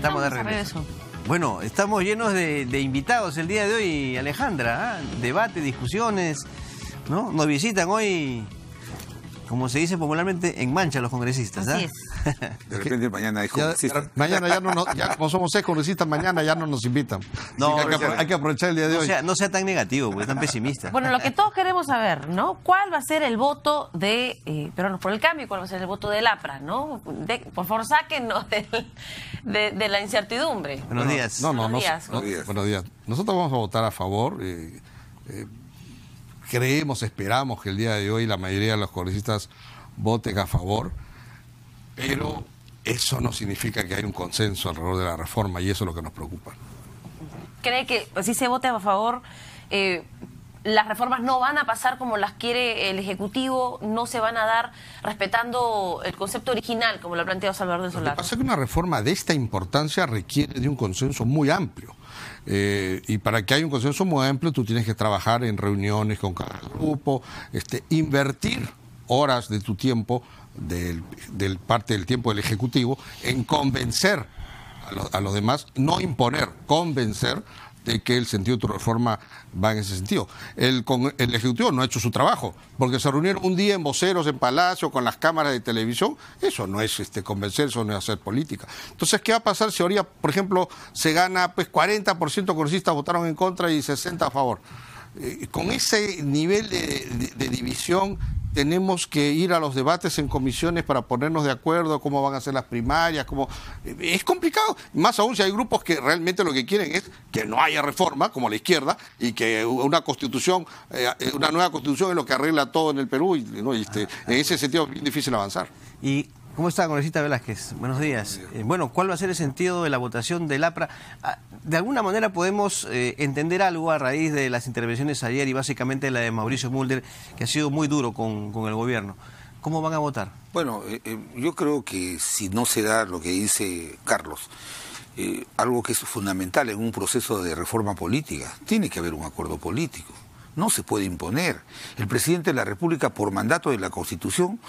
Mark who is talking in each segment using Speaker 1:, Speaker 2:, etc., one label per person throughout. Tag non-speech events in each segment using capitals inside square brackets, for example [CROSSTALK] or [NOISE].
Speaker 1: Estamos, de regreso. Bueno, estamos llenos de, invitados el día de hoy, Alejandra. ¿ah? Debate, discusiones, ¿no? Nos visitan hoy como se dice popularmente, en mancha los congresistas. ¿ah? Así es.
Speaker 2: [LAUGHS] De repente mañana hay mañana ya
Speaker 1: no, nos, como somos seis congresistas, mañana ya no nos invitan. No, hay, que, aprovechar el día de no hoy. Sea, no sea tan negativo, pues, tan pesimista.
Speaker 3: Bueno, lo que todos queremos saber, ¿no? ¿Cuál va a ser el voto de eh, Pero no por el Cambio cuál va a ser el voto del APRA, ¿no? por favor, sáquenos [LAUGHS] de, la incertidumbre. Buenos días. No, no, buenos, días.
Speaker 4: buenos días. Nosotros vamos a votar a favor. Eh, eh, creemos, esperamos que el día de hoy la mayoría de los congresistas voten a favor, pero eso no significa que hay un consenso alrededor de la reforma y eso es lo que nos preocupa.
Speaker 3: ¿Cree que si se vota a favor, eh, las reformas no van a pasar como las quiere el Ejecutivo, no se van a dar respetando el concepto original, como lo ha planteado Salvador de Solar? Lo que
Speaker 4: pasa es que una reforma de esta importancia requiere de un consenso muy amplio. Eh, y para que haya un consenso muy amplio, tú tienes que trabajar en reuniones con cada grupo, este, invertir horas de tu tiempo, del, parte del tiempo del Ejecutivo, en convencer a, a los demás, no imponer, convencer de que el sentido de tu reforma va en ese sentido. El, el Ejecutivo no ha hecho su trabajo, porque se reunieron un día en voceros, en Palacio, con las cámaras de televisión. Eso no es este, convencer, eso no es hacer política. Entonces, ¿qué va a pasar si ahorita, por ejemplo, se gana, pues 40% congresistas votaron en contra y 60 a favor? Eh, con ese nivel de división tenemos que ir a los debates en comisiones para ponernos de acuerdo cómo van a ser las primarias, cómo... es complicado, más aún si hay grupos que realmente lo que quieren es que no haya reforma, como la izquierda, y que una constitución, eh, una nueva constitución es lo que arregla todo en el Perú, y, ¿no? y este, en ese sentido es bien difícil avanzar.
Speaker 1: Y ¿Cómo está, congresista Velázquez? Buenos días. Eh, bueno, ¿cuál va a ser el sentido de la votación del APRA? Ah, de alguna manera podemos eh, entender algo a raíz de las intervenciones ayer y básicamente la de Mauricio Mulder, que ha sido muy duro con, con el gobierno. ¿Cómo van a votar?
Speaker 2: Bueno, eh, yo creo que si no se da lo que dice Carlos, algo que es fundamental en un proceso de reforma política, tiene que haber un acuerdo político no se puede imponer. El presidente de la República, por mandato de la Constitución,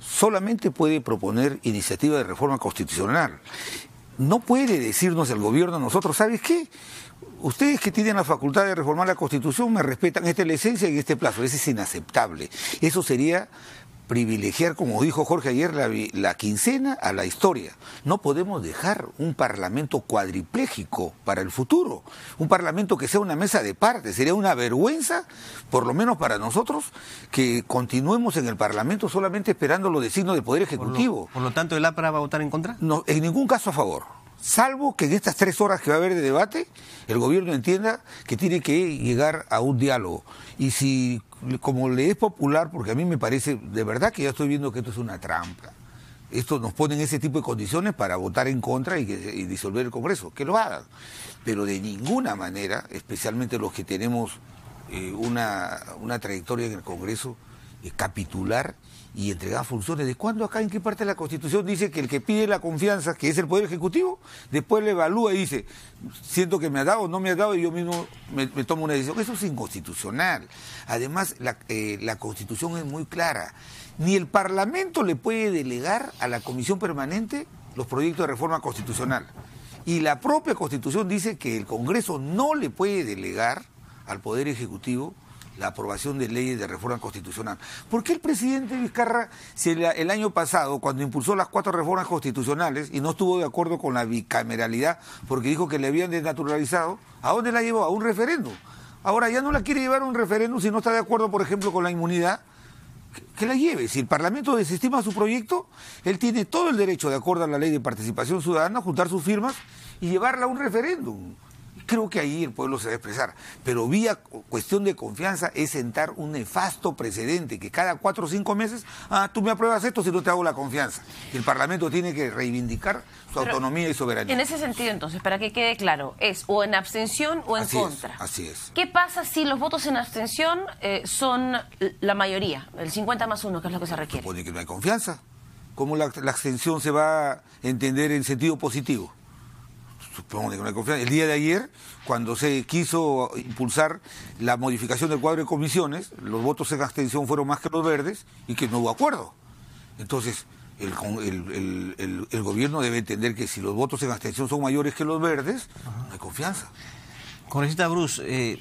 Speaker 2: solamente puede proponer iniciativa de reforma constitucional. No puede decirnos el gobierno nosotros, ¿sabes qué? ustedes que tienen la facultad de reformar la Constitución me respetan esta es la esencia y este plazo. Eso es inaceptable. Eso sería privilegiar, como dijo Jorge ayer, la, la, quincena a la historia. No podemos dejar un parlamento cuadripléjico para el futuro, un parlamento que sea una mesa de partes. Sería una vergüenza, por lo menos para nosotros, que continuemos en el parlamento solamente esperando los designos del Poder Ejecutivo. Por lo, tanto, ¿el APRA va a votar en contra? No, en ningún caso a favor salvo que en estas tres horas que va a haber de debate, el gobierno entienda que tiene que llegar a un diálogo. Y si como le es popular, porque a mí me parece, de verdad que ya estoy viendo que esto es una trampa. Esto nos en ese tipo de condiciones para votar en contra y, disolver el Congreso, que lo hagan. Pero de ninguna manera, especialmente los que tenemos eh, una trayectoria en el Congreso, eh, capitular y entregar funciones. ¿De cuándo acá? ¿En qué parte de la Constitución dice que el que pide la confianza, que es el Poder Ejecutivo, después le evalúa y dice, siento que me ha dado, no me ha dado y yo mismo me, tomo una decisión? Eso es inconstitucional. Además, eh, la Constitución es muy clara. Ni el Parlamento le puede delegar a la Comisión Permanente los proyectos de reforma constitucional. Y la propia Constitución dice que el Congreso no le puede delegar al Poder Ejecutivo la aprobación de leyes de reforma constitucional. ¿Por qué el presidente Vizcarra, si el, año pasado, cuando impulsó las cuatro reformas constitucionales y no estuvo de acuerdo con la bicameralidad, porque dijo que le habían desnaturalizado, ¿a dónde la llevó? A un referéndum. Ahora ya no la quiere llevar a un referéndum si no está de acuerdo, por ejemplo, con la inmunidad. Que, la lleve. Si el Parlamento desestima su proyecto, él tiene todo el derecho, de acuerdo a la ley de participación ciudadana, juntar sus firmas y llevarla a un referéndum. Creo que ahí el pueblo se va a expresar, pero vía cuestión de confianza es sentar un nefasto precedente que cada cuatro o cinco meses, ah, tú me apruebas esto si no te hago la confianza. El Parlamento tiene que reivindicar su autonomía y soberanía. En ese
Speaker 3: sentido, entonces, para que quede claro, es o en abstención o en contra. así es. ¿Qué pasa si los votos en abstención eh, son la mayoría, el 50 más uno, que es lo que se requiere? Supone que no hay
Speaker 2: confianza. ¿Cómo la abstención se va a entender en sentido positivo? supongo que una confianza. El día de ayer, cuando se quiso impulsar la modificación del cuadro de comisiones, los votos en abstención fueron más que los verdes y que no hubo acuerdo. Entonces, el, el, el, gobierno debe entender que si los votos en abstención son mayores que los verdes,
Speaker 1: no hay confianza. Congresista Bruce, eh,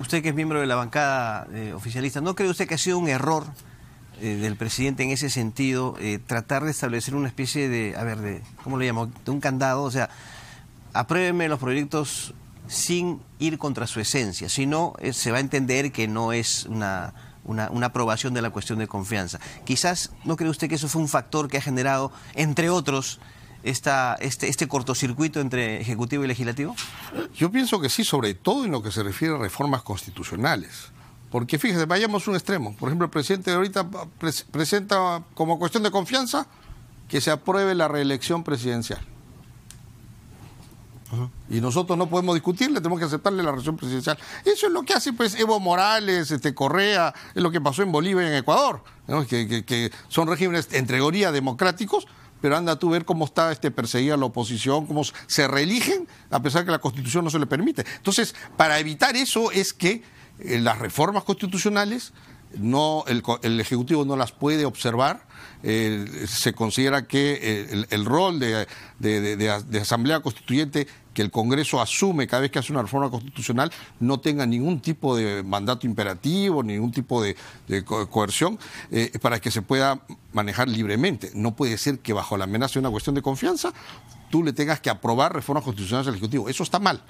Speaker 1: usted que es miembro de la bancada eh, oficialista, ¿no cree usted que ha sido un error eh, del presidente en ese sentido tratar de establecer una especie de, a ver, de, ¿cómo le llamo?, de un candado, o sea, apruébeme los proyectos sin ir contra su esencia, si no eh, se va a entender que no es una, aprobación de la cuestión de confianza. Quizás, ¿no cree usted que eso fue un factor que ha generado, entre otros, esta, este, este cortocircuito entre Ejecutivo y Legislativo? Yo pienso
Speaker 4: que sí, sobre todo en lo que se refiere a reformas constitucionales. Porque fíjese, vayamos a un extremo. Por ejemplo, el presidente ahorita presenta como cuestión de confianza que se apruebe la reelección presidencial. Y nosotros no podemos discutirle, tenemos que aceptarle la reacción presidencial. Eso es lo que hace pues Evo Morales, este, Correa, es lo que pasó en Bolivia y en Ecuador, que, que, son regímenes entre democráticos, pero anda tú a ver cómo está este, perseguida la oposición, cómo se reeligen, a pesar que la constitución no se le permite. Entonces, para evitar eso es que eh, las reformas constitucionales no, el, el Ejecutivo no las puede observar. Eh, se considera que eh, el, rol de, Asamblea Constituyente que el Congreso asume cada vez que hace una reforma constitucional no tenga ningún tipo de mandato imperativo, ningún tipo de, coerción eh, para que se pueda manejar libremente. No puede ser que bajo la amenaza de una cuestión de confianza tú le tengas que aprobar reformas constitucionales al Ejecutivo. Eso está mal.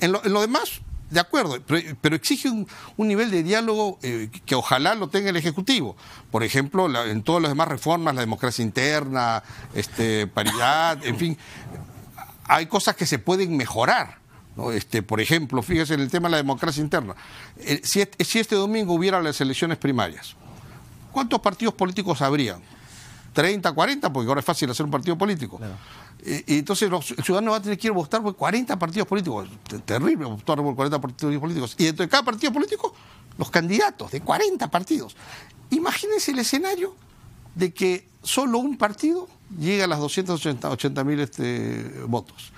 Speaker 4: en lo demás, de acuerdo, pero, exige un, nivel de diálogo eh, que ojalá lo tenga el Ejecutivo. Por ejemplo, en todas las demás reformas, la democracia interna, este, paridad, en fin, hay cosas que se pueden mejorar. Este, por ejemplo, fíjese en el tema de la democracia interna. Eh, si, este, domingo hubiera las elecciones primarias, ¿cuántos partidos políticos habrían? 30, 40, porque ahora es fácil hacer un partido político. Y entonces el ciudadano va a tener que ir a votar por 40 partidos políticos. Terrible votar por 40 partidos políticos. Y dentro de cada partido político, los candidatos de 40 partidos. Imagínense el escenario de que solo un partido llegue a las 280 mil este, votos.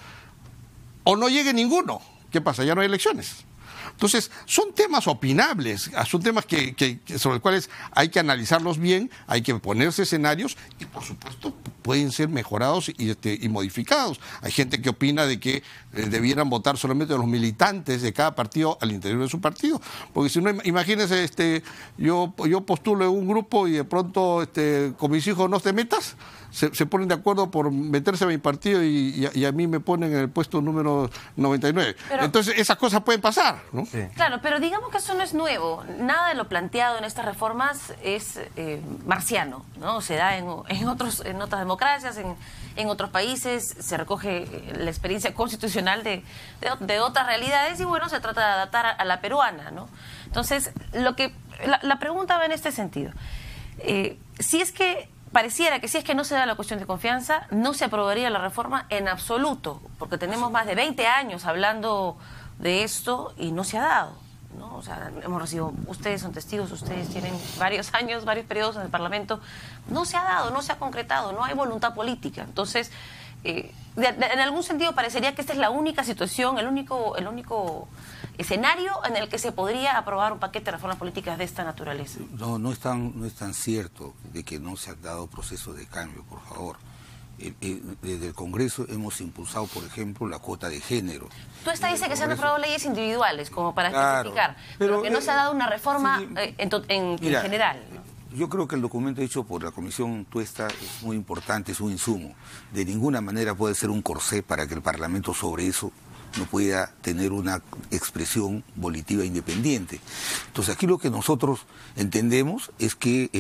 Speaker 4: O no llegue ninguno. ¿Qué pasa? Ya no hay elecciones. Entonces, son temas opinables, ah, son temas que, sobre los cuales hay que analizarlos bien, hay que ponerse escenarios y, por supuesto, pueden ser mejorados y, este, y modificados. Hay gente que opina de que eh, debieran votar solamente los militantes de cada partido al interior de su partido, porque si no, imagínense, este, yo, yo postulo en un grupo y de pronto este, con mis hijos no te metas se, ponen de acuerdo por meterse a mi partido y, a mí me ponen en el puesto número 99. Entonces, esas cosas pueden pasar, ¿no?
Speaker 3: Claro, pero digamos que eso no es nuevo. Nada de lo planteado en estas reformas es eh, marciano, ¿no? Se da en, otros, en otras democracias, en, en otros países, se recoge la experiencia constitucional de, otras realidades y, bueno, se trata de adaptar a, la peruana, ¿no? Entonces, lo que la, pregunta va en este sentido. Eh, si es que pareciera que si es que no se da la cuestión de confianza, no se aprobaría la reforma en absoluto, porque tenemos más de 20 años hablando de esto y no se ha dado. ¿no? O sea, hemos recibido, ustedes son testigos, ustedes tienen varios [LAUGHS] años, varios periodos en el Parlamento, no se ha dado, no se ha concretado, no hay voluntad política. Entonces, eh, en algún sentido parecería que esta es la única situación, el único, el único escenario en el que se podría aprobar un paquete de reformas políticas de esta naturaleza. No,
Speaker 2: no es tan, no es cierto de que no se han dado procesos de cambio, por favor. Eh, eh, desde el Congreso hemos impulsado, por ejemplo, la cuota de género.
Speaker 3: Tuesta dice que se han aprobado leyes individuales, como para especificar, pero, que no eh, se ha dado una reforma en, general.
Speaker 2: yo creo que el documento hecho por la Comisión Tuesta es muy importante, es un insumo. De ninguna manera puede ser un corsé para que el Parlamento sobre eso no pueda tener una expresión volitiva independiente. Entonces aquí lo que nosotros entendemos es que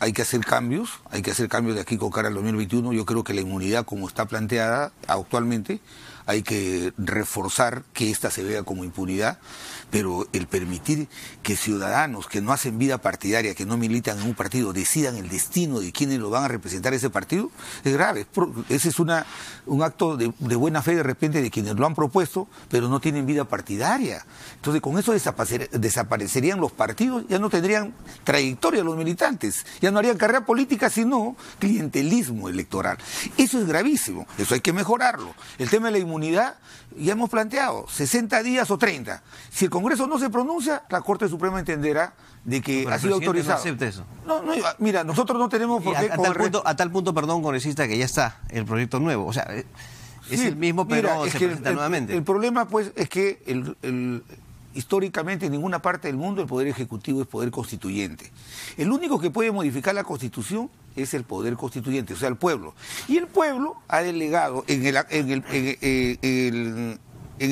Speaker 2: hay que hacer cambios, hay que hacer cambios de aquí con cara al 2021. Yo creo que la inmunidad como está planteada actualmente hay que reforzar que esta se vea como impunidad, pero el permitir que ciudadanos que no hacen vida partidaria, que no militan en un partido, decidan el destino de quienes lo van a representar ese partido, es grave. Ese es un acto de, buena fe de repente de quienes lo han propuesto, pero no tienen vida partidaria. Entonces con eso desaparecerían los partidos, ya no tendrían trayectoria los militantes, ya no harían carrera política, sino clientelismo electoral. Eso es gravísimo, eso hay que mejorarlo. El tema de la unidad y hemos planteado 60 días o 30. Si el Congreso no se pronuncia, la Corte Suprema entenderá de que ha sido autorizado. No,
Speaker 1: eso. no, no, mira, nosotros no tenemos por qué. A, tal punto, perdón, congresista, que ya está el proyecto nuevo. O sea. Eh, es el mismo, pero se presenta nuevamente. El, problema, pues, es que
Speaker 2: históricamente en ninguna parte del mundo el poder ejecutivo es poder constituyente. El único que puede modificar la constitución es el poder constituyente, o sea, el pueblo. Y el pueblo ha delegado en el, en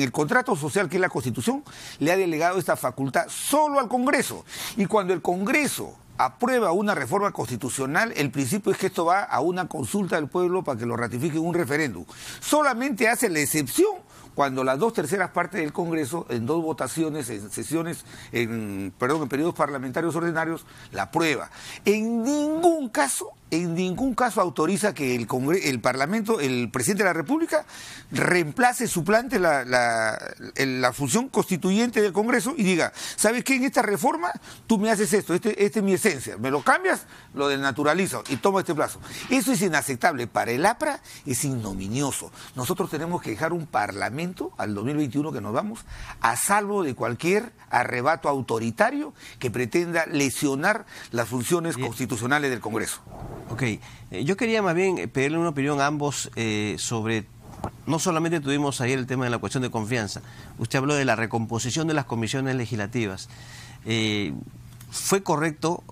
Speaker 2: el, contrato social que es la Constitución, le ha delegado esta facultad solo al Congreso. Y cuando el Congreso aprueba una reforma constitucional, el principio es que esto va a una consulta del pueblo para que lo ratifique en un referéndum. Solamente hace la excepción cuando las dos terceras partes del Congreso, en dos votaciones, en sesiones, en, perdón, en periodos parlamentarios ordinarios, la prueba En ningún caso, en ningún caso autoriza que el, el Parlamento, el presidente de la República, reemplace, suplante la, función constituyente del Congreso y diga, ¿sabes qué? En esta reforma tú me haces esto, esta este es mi esencia, me lo cambias, lo desnaturalizo y tomo este plazo. Eso es inaceptable. Para el APRA es ignominioso. Nosotros tenemos que dejar un Parlamento al 2021 que nos vamos, a salvo de cualquier arrebato autoritario que pretenda lesionar las funciones constitucionales del
Speaker 1: Congreso. Ok, eh, yo quería más bien eh, pedirle una opinión a ambos eh, sobre no solamente tuvimos ayer el tema de la cuestión de confianza, usted habló de la recomposición de las comisiones legislativas. ¿Fue correcto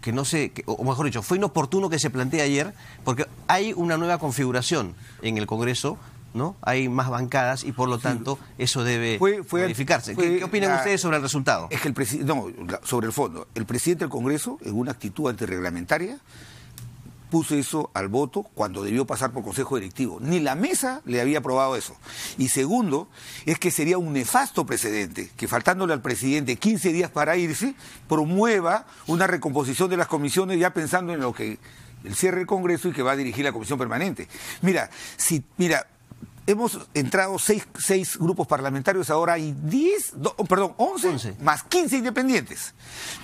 Speaker 1: que no se, o mejor dicho, fue inoportuno que se plantee ayer? Porque hay una nueva configuración en el Congreso ¿no? Hay más bancadas y por lo tanto eso debe modificarse. ¿Qué, opinan ustedes
Speaker 2: sobre el resultado? Es que el presidente, sobre el fondo, el presidente del Congreso, en una actitud antirreglamentaria, puso eso al voto cuando debió pasar por consejo directivo. Ni la mesa le había aprobado eso. Y segundo, es que sería un nefasto precedente que faltándole al presidente 15 días para irse, promueva una recomposición de las comisiones ya pensando en lo que el cierre del Congreso y que va a dirigir la comisión permanente. Mira, si mira, hemos entrado seis, grupos parlamentarios, ahora hay 10, perdón, 11, más 15 independientes.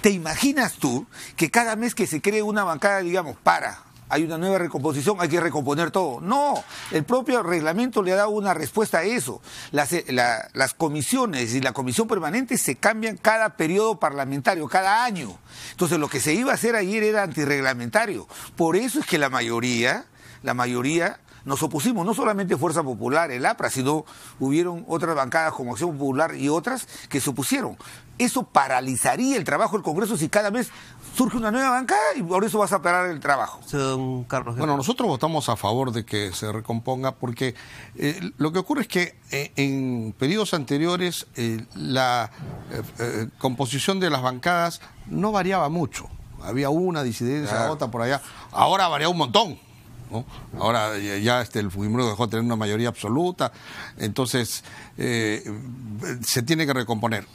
Speaker 2: ¿Te imaginas tú que cada mes que se cree una bancada, digamos, para, hay una nueva recomposición, hay que recomponer todo? No, el propio reglamento le ha dado una respuesta a eso. Las, eh, las comisiones y la comisión permanente se cambian cada periodo parlamentario, cada año. Entonces lo que se iba a hacer ayer era antirreglamentario. Por eso es que la mayoría, la mayoría nos opusimos, no solamente Fuerza Popular, el APRA, sino hubieron otras bancadas como Acción Popular y otras que se opusieron. Eso paralizaría el trabajo del Congreso si cada vez surge una nueva bancada y por eso vas a parar el trabajo.
Speaker 4: Bueno, nosotros votamos a favor de que se recomponga porque eh, lo que ocurre es que eh, en periodos anteriores eh, la composición de las bancadas no variaba mucho. Había una disidencia, otra por allá. Ahora varía un montón. Ahora ya este, el Fujimori dejó de tener una mayoría absoluta, entonces eh, se tiene que recomponer.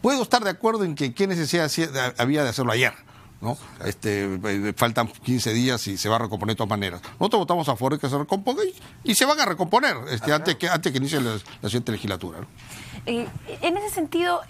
Speaker 4: Puedo estar de acuerdo en que qué necesidad había de hacerlo ayer, ¿no? Este, eh, faltan 15 días y se va a recomponer de todas maneras. Nosotros votamos a favor de que se recomponga y, se van a recomponer este, antes, que, antes que inicie la, siguiente legislatura.
Speaker 3: en ese sentido,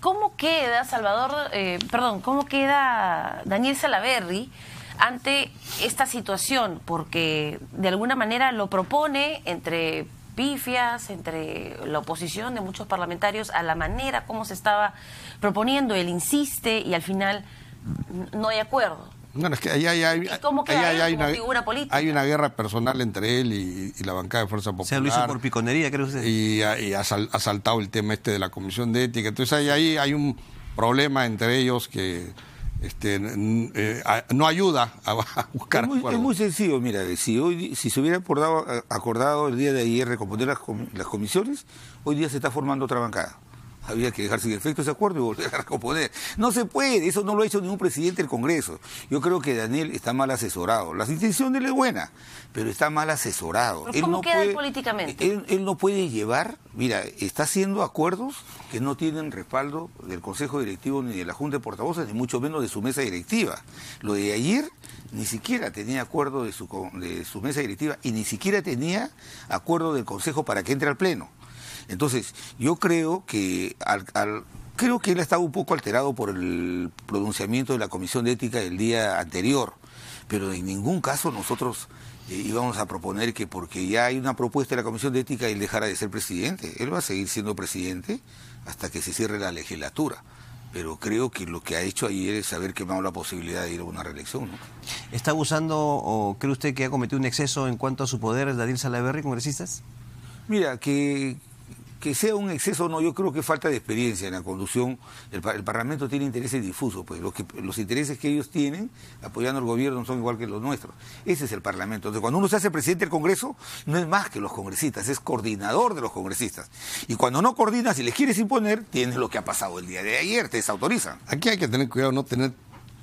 Speaker 3: ¿cómo queda Salvador, eh, perdón, cómo queda Daniel Salaverri? ante esta situación, porque de alguna manera lo propone entre pifias entre la oposición de muchos parlamentarios a la manera como se estaba proponiendo. Él insiste y al final no hay acuerdo.
Speaker 4: No es que ahí hay, una, figura política? Hay una guerra personal entre él y, la bancada de Fuerza Popular. se lo hizo por piconería, creo usted. Y, y ha, saltado el tema este de la Comisión de Ética. Entonces ahí, ahí hay un problema entre ellos que este, eh, no ayuda [LAUGHS] a, buscar es muy, Es muy sencillo, mira, si hoy
Speaker 2: si se hubiera eh, acordado, el día de ayer recomponer las comisiones, hoy día se está formando otra bancada había que dejar sin efecto ese acuerdo y volver a [LAUGHS] componer. No se puede, eso no lo ha hecho ningún presidente del Congreso. Yo creo que Daniel está mal asesorado. Las intenciones de él es buena, pero está mal asesorado. él ¿Cómo no queda puede, él
Speaker 3: políticamente?
Speaker 2: Él, no puede llevar, mira, está haciendo acuerdos que no tienen respaldo del Consejo Directivo ni de la Junta de Portavoces, ni mucho menos de su mesa directiva. Lo de ayer ni siquiera tenía acuerdo de su, de su mesa directiva y ni siquiera tenía acuerdo del Consejo para que entre al Pleno. Entonces, yo creo que al, creo que él ha estado un poco alterado por el pronunciamiento de la Comisión de Ética el día anterior, pero en ningún caso nosotros eh, íbamos a proponer que porque ya hay una propuesta de la Comisión de Ética él dejara de ser presidente. Él va a seguir siendo presidente hasta que se cierre la legislatura. Pero creo que lo que ha hecho ayer es haber quemado la posibilidad de ir a una reelección.
Speaker 1: ¿Está abusando o cree usted que ha cometido un exceso en cuanto a su poder Daniel Salaverri, congresistas? Mira, que que sea un exceso
Speaker 2: o no, yo creo que falta de experiencia en la conducción. El, Parlamento tiene intereses difusos, pues los, intereses que ellos tienen apoyando al gobierno son igual que los nuestros. Ese es el Parlamento. Entonces, cuando uno se hace presidente del Congreso, no es más que los congresistas, es coordinador de los congresistas. Y cuando no coordinas y les quieres imponer, tienes lo que ha pasado el día de ayer, te desautorizan.
Speaker 4: Aquí hay que tener cuidado, no tener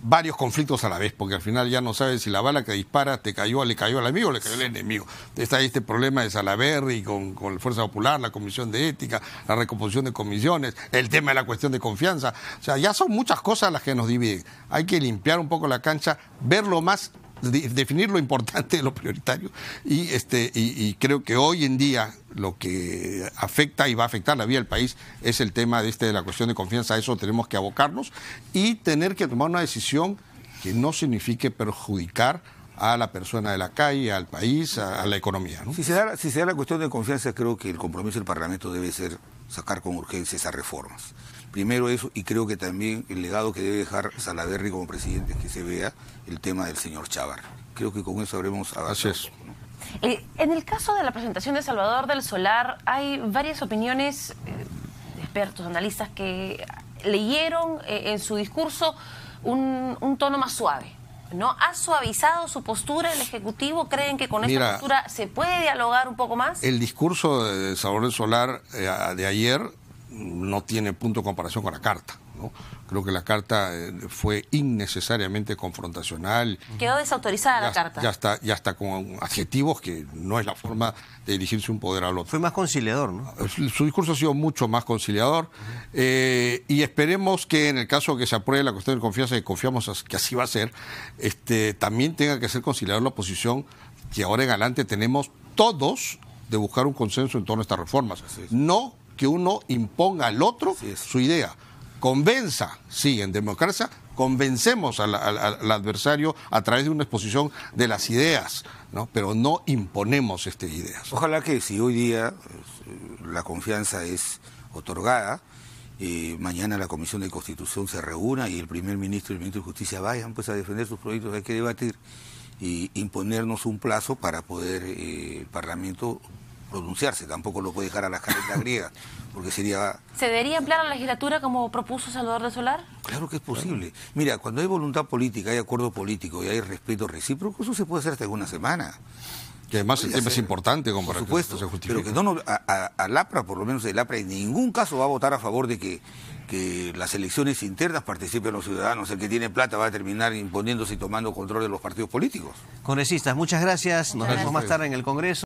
Speaker 4: varios conflictos a la vez, porque al final ya no sabes si la bala que dispara te cayó, le cayó al amigo o le cayó al enemigo. Está este problema de Salaverri con, con la Fuerza Popular, la Comisión de Ética, la recomposición de comisiones, el tema de la cuestión de confianza. O sea, ya son muchas cosas las que nos dividen. Hay que limpiar un poco la cancha, verlo más definir lo importante de lo prioritario y este y creo que hoy en día lo que afecta y va a afectar la vida del país es el tema de, este, de la cuestión de confianza. A eso tenemos que abocarnos y tener que tomar una decisión que no signifique perjudicar a la persona de la calle, al país, a, la economía. Si, se da, la cuestión de confianza, creo que el compromiso del Parlamento debe ser sacar
Speaker 2: con urgencia esas reformas. Primero eso, y creo que también el legado que debe dejar Salaverri como presidente es que se vea el tema del señor Chávar. Creo que con eso habremos avanzado.
Speaker 3: Eh, en el caso de la presentación de Salvador del Solar, hay varias opiniones eh, de expertos, analistas, que leyeron eh, en su discurso un, tono más suave. ¿No ha suavizado su postura el Ejecutivo? ¿Creen que con esta esa postura se puede dialogar un poco más? El
Speaker 4: discurso de Salvador del Solar de ayer no tiene punto de comparación con la carta. Creo que la carta eh, fue innecesariamente confrontacional.
Speaker 3: Quedó desautorizada la carta. Ya
Speaker 4: está, ya está con adjetivos que no es la forma de dirigirse un poder al otro. Fue más conciliador, ¿no? Eh, su discurso ha sido mucho más conciliador eh, y esperemos que en el caso que se apruebe la cuestión de confianza, y confiamos que así va a ser, este, también tenga que ser conciliador la oposición que ahora en adelante tenemos todos de buscar un consenso en torno a estas reformas. No que uno imponga al otro su idea convenza, sí, en democracia convencemos al, adversario a través de una exposición de las ideas, ¿no? pero no imponemos estas ideas.
Speaker 2: Ojalá que si hoy día eh, la confianza es otorgada, y eh, mañana la Comisión de Constitución se reúna y el primer ministro y el ministro de Justicia vayan pues a defender sus proyectos, hay que debatir y imponernos un plazo para poder eh, el Parlamento pronunciarse, tampoco lo puede dejar a las calendas [LAUGHS] griegas, porque sería...
Speaker 3: ¿Se debería ampliar la legislatura como propuso Salvador de Solar?
Speaker 2: Claro que es posible. Mira, cuando hay voluntad política, hay acuerdo político y hay respeto recíproco, eso se puede hacer hasta una semana. Que además el tema es importante, como por supuesto, Pero que no, a, LAPRA, por lo menos el APRA, en ningún caso va a votar a favor de que, que las elecciones internas participen los ciudadanos. El que tiene plata va a terminar imponiéndose y tomando control de los partidos políticos.
Speaker 1: Congresistas, muchas gracias. Nos vemos más tarde en el Congreso.